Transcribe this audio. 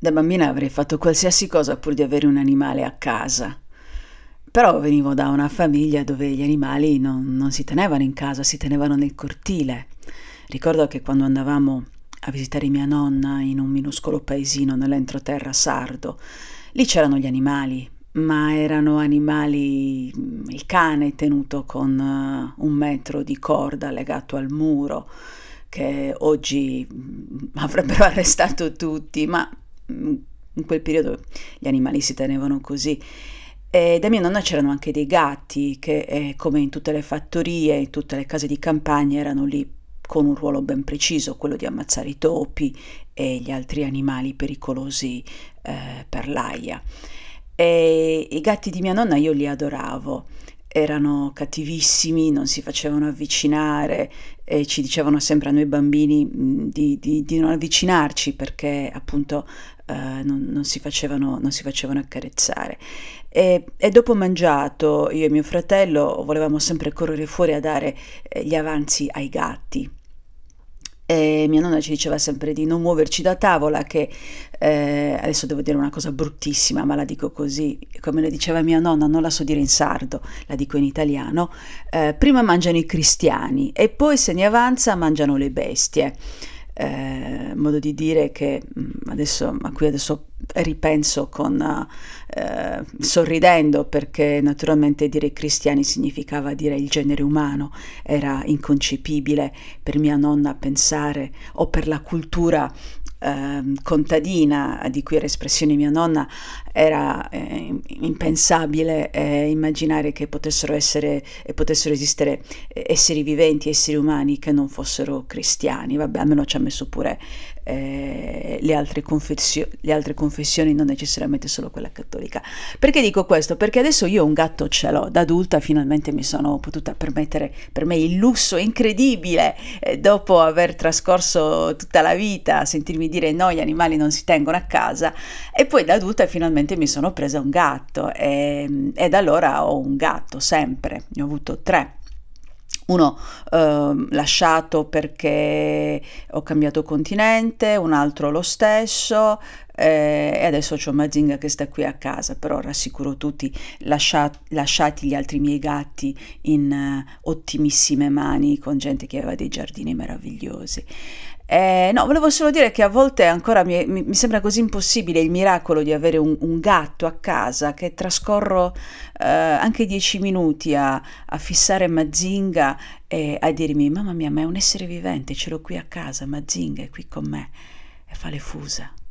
Da bambina avrei fatto qualsiasi cosa pur di avere un animale a casa. Però venivo da una famiglia dove gli animali non, non si tenevano in casa, si tenevano nel cortile. Ricordo che quando andavamo a visitare mia nonna in un minuscolo paesino nell'entroterra sardo, lì c'erano gli animali, ma erano animali, mm, il cane tenuto con eh, un metro di corda legato al muro, che oggi mm, avrebbero arrestato tutti, ma in quel periodo gli animali si tenevano così. E da mia nonna c'erano anche dei gatti che, eh, come in tutte le fattorie, in tutte le case di campagna, erano lì con un ruolo ben preciso, quello di ammazzare i topi e gli altri animali pericolosi eh, per l'aia. E I gatti di mia nonna io li adoravo erano cattivissimi, non si facevano avvicinare e ci dicevano sempre a noi bambini di, di, di non avvicinarci perché appunto eh, non, non, si facevano, non si facevano accarezzare. E, e, dopo mangiato io e mio fratello volevamo sempre correre fuori a dare eh, gli avanzi ai gatti e mia nonna ci diceva sempre di non muoverci da tavola, che eh, adesso devo dire una cosa bruttissima, ma la dico così, come le diceva mia nonna, non la so dire in sardo, la dico in italiano, eh, prima mangiano i cristiani e poi se ne avanza mangiano le bestie. Eh, modo di dire che mm, adesso, ma qui adesso ripenso con, eh, sorridendo perché naturalmente dire cristiani significava dire il genere umano, era inconcepibile per mia nonna pensare o per la cultura Ehm, contadina, eh, di cui era espressione mia nonna, era eh, impensabile eh, immaginare che potessero, essere, e eh, potessero esistere eh, esseri viventi, esseri umani che non fossero cristiani. Vabbè, almeno ci ha messo pure le altre, le, altre confessioni, non necessariamente solo quella cattolica. Perché dico questo? Perché adesso io un gatto ce l'ho, da adulta finalmente mi sono potuta permettere, per me il lusso incredibile, dopo aver trascorso tutta la vita a sentirmi dire no, gli animali non si tengono a casa e poi da adulta finalmente mi sono presa un gatto e, ehm, e da allora ho un gatto sempre, ne ho avuto tre uno eh, lasciato perché ho cambiato continente, un altro lo stesso eh, e adesso c'ho Mazinga che sta qui a casa, però rassicuro tutti, lascia, lasciati gli altri miei gatti in eh, ottimissime mani con gente che aveva dei giardini meravigliosi. Eh, no, volevo solo dire che a volte ancora mi, mi sembra così impossibile il miracolo di avere un, un gatto a casa che trascorro eh, anche dieci minuti a, a, fissare Mazinga e a dirmi mamma mia ma è un essere vivente, ce l'ho qui a casa, Mazinga è qui con me e fa le fusa.